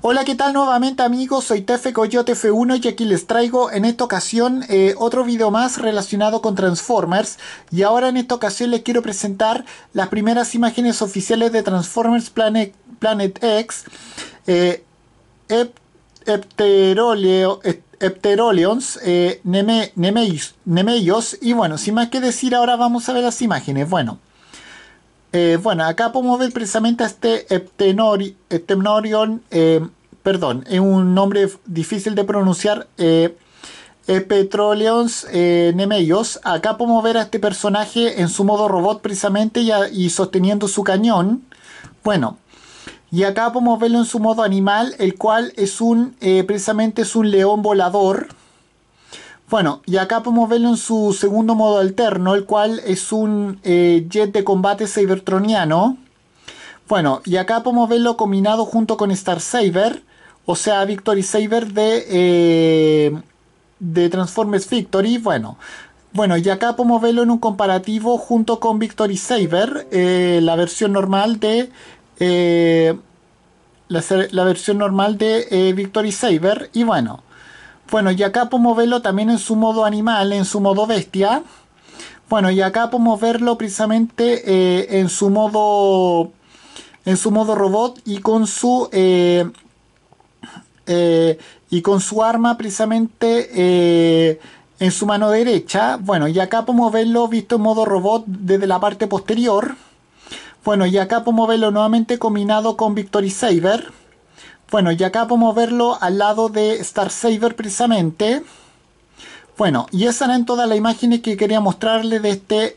Hola, ¿qué tal nuevamente amigos? Soy Tefe Coyote F1 y aquí les traigo en esta ocasión eh, otro video más relacionado con Transformers y ahora en esta ocasión les quiero presentar las primeras imágenes oficiales de Transformers Planet, Planet X eh, Epteroleons, eh, y bueno, sin más que decir ahora vamos a ver las imágenes. Bueno. Eh, bueno, acá podemos ver precisamente a este Eptenorion, eh, perdón, es un nombre difícil de pronunciar, eh, Petroleons eh, Nemeios. Acá podemos ver a este personaje en su modo robot precisamente y, y, sosteniendo su cañón. Bueno, y acá podemos verlo en su modo animal, el cual es un, precisamente es un león volador. Bueno, y acá podemos verlo en su segundo modo alterno, el cual es un eh, jet de combate cybertroniano. Bueno, y acá podemos verlo combinado junto con Star Saber, o sea, Victory Saber de, eh, de Transformers Victory. Bueno, bueno, y acá podemos verlo en un comparativo junto con Victory Saber, eh, la versión normal de... La, la, versión normal de Victory Saber. Y bueno, bueno, y acá podemos verlo también en su modo animal, en su modo bestia. Bueno, y acá podemos verlo precisamente eh, en su modo en su modo robot y con su eh, eh, y con su arma precisamente en su mano derecha. Bueno, y acá podemos verlo visto en modo robot desde la parte posterior. Bueno, y acá podemos verlo nuevamente combinado con Victory Saber. Bueno, y acá podemos verlo al lado de Star Saber precisamente. Bueno, y esas eran todas las imágenes que quería mostrarle de este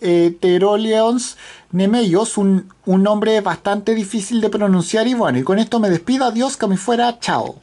Heteroleons e-, Nemeios, un, un nombre bastante difícil de pronunciar. Y bueno, y con esto me despido, adiós, que me fuera, chao.